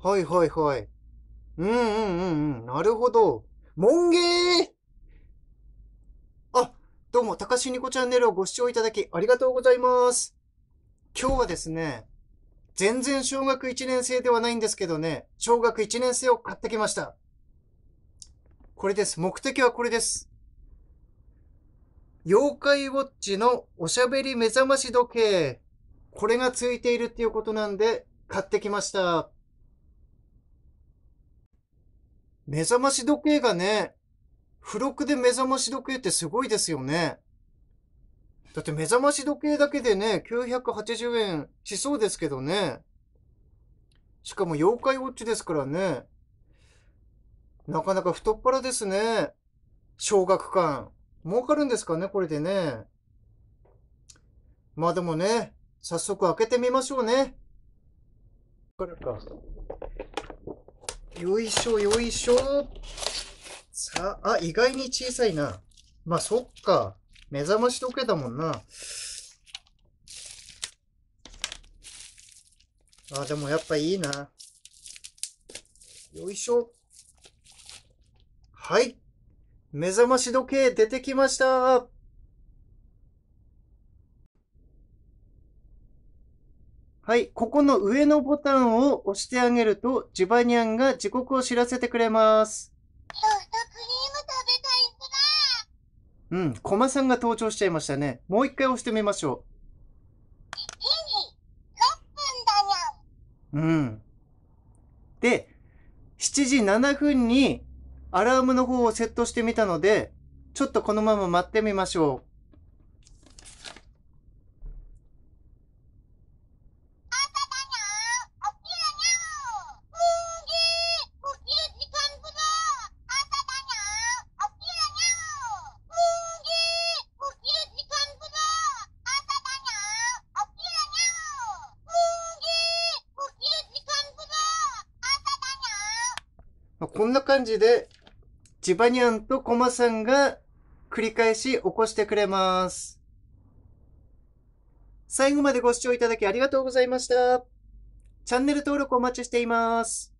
はいはいはい。うんうんうんうん。なるほど。げ芸あ、どうも、高しにこチャンネルをご視聴いただきありがとうございます。今日はですね、全然小学1年生ではないんですけどね、小学1年生を買ってきました。これです。目的はこれです。妖怪ウォッチのおしゃべり目覚まし時計。これがついているっていうことなんで、買ってきました。目覚まし時計がね、付録で目覚まし時計ってすごいですよね。だって目覚まし時計だけでね、980円しそうですけどね。しかも妖怪ウォッチですからね。なかなか太っ腹ですね。小学館。儲かるんですかね、これでね。まあでもね、早速開けてみましょうね。これか。よいしょ、よいしょ。さあ、あ、意外に小さいな。まあ、そっか。目覚まし時計だもんな。あ、でもやっぱいいな。よいしょ。はい。目覚まし時計出てきました。はい、ここの上のボタンを押してあげると、ジバニャンが時刻を知らせてくれます。ソフトクリーム食べたいうん、コマさんが登場しちゃいましたね。もう一回押してみましょう。7時6分だにゃん。うん。で、7時7分にアラームの方をセットしてみたので、ちょっとこのまま待ってみましょう。こんな感じで、ジバニャンとコマさんが繰り返し起こしてくれます。最後までご視聴いただきありがとうございました。チャンネル登録お待ちしています。